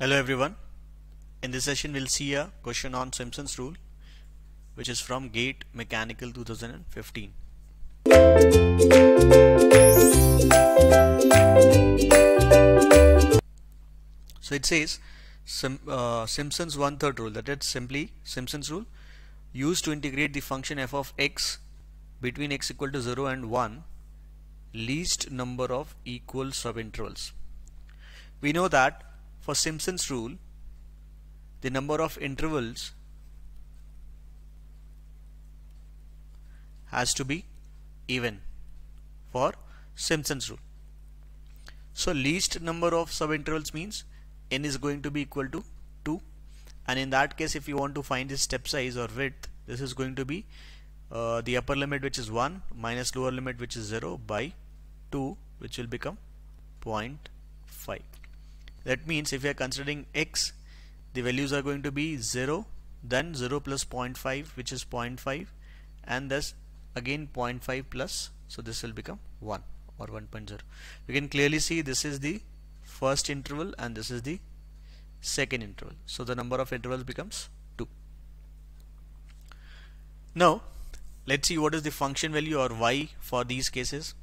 Hello everyone. In this session we'll see a question on Simpson's rule which is from GATE Mechanical 2015. So it says Sim, uh, Simpson's one-third rule that is simply Simpson's rule used to integrate the function f of x between x equal to 0 and 1 least number of equal subintervals. We know that for Simpson's rule the number of intervals has to be even for Simpson's rule. So least number of subintervals means n is going to be equal to 2 and in that case if you want to find the step size or width this is going to be uh, the upper limit which is 1 minus lower limit which is 0 by 2 which will become 0.5 that means if we are considering x the values are going to be 0 then 0 plus 0.5 which is 0.5 and thus again 0.5 plus so this will become 1 or 1.0 we can clearly see this is the first interval and this is the second interval so the number of intervals becomes 2 now let's see what is the function value or y for these cases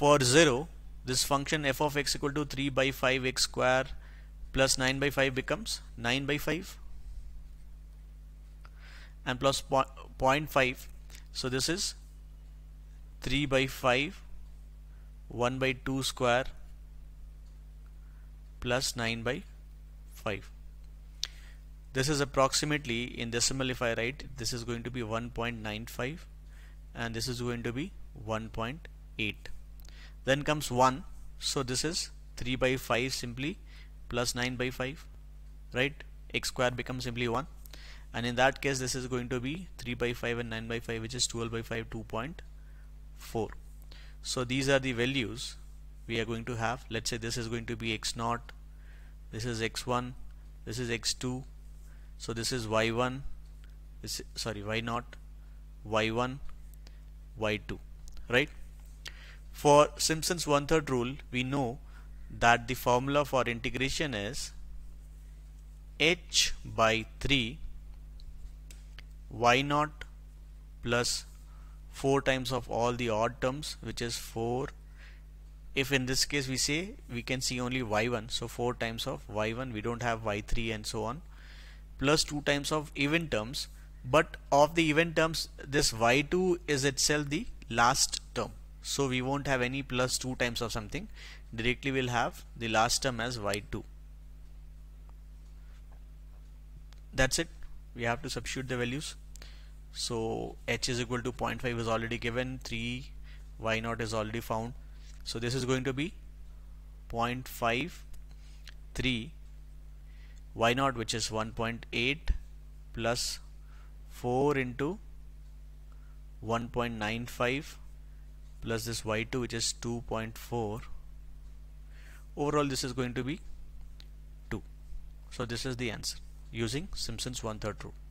for 0 this function f of x equal to 3 by 5 x square plus 9 by 5 becomes 9 by 5 and plus 0.5 so this is 3 by 5 1 by 2 square plus 9 by 5 this is approximately in decimal if I write this is going to be 1.95 and this is going to be 1.8 then comes 1 so this is 3 by 5 simply plus 9 by 5 right x square becomes simply 1 and in that case this is going to be 3 by 5 and 9 by 5 which is 12 by 5 2.4 so these are the values we are going to have let's say this is going to be x naught this is x1 this is x2 so this is y1 this, sorry y naught y1 y2 right for Simpson's one-third rule, we know that the formula for integration is h by 3 y naught plus 4 times of all the odd terms which is 4 if in this case we say we can see only y1 so 4 times of y1 we don't have y3 and so on plus 2 times of even terms but of the even terms this y2 is itself the last term so we won't have any plus 2 times of something directly we'll have the last term as y2 that's it we have to substitute the values so h is equal to 0.5 is already given 3 y naught is already found so this is going to be 0.5 3 y naught which is 1.8 plus 4 into 1.95 plus this y2 which is 2.4 overall this is going to be 2 so this is the answer using Simpson's one third rule